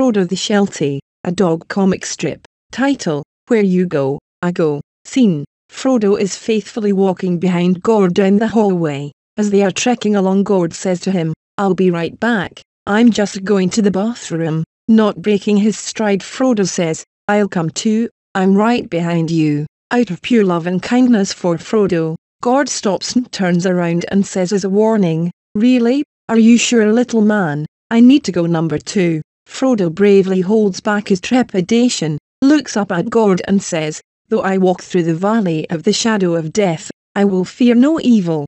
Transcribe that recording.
Frodo the Sheltie, a dog comic strip. Title Where You Go, I Go. Scene Frodo is faithfully walking behind Gord down the hallway. As they are trekking along, Gord says to him, I'll be right back. I'm just going to the bathroom. Not breaking his stride, Frodo says, I'll come too. I'm right behind you. Out of pure love and kindness for Frodo, Gord stops and turns around and says as a warning, Really? Are you sure, little man? I need to go number two. Frodo bravely holds back his trepidation, looks up at Gord and says, Though I walk through the valley of the shadow of death, I will fear no evil,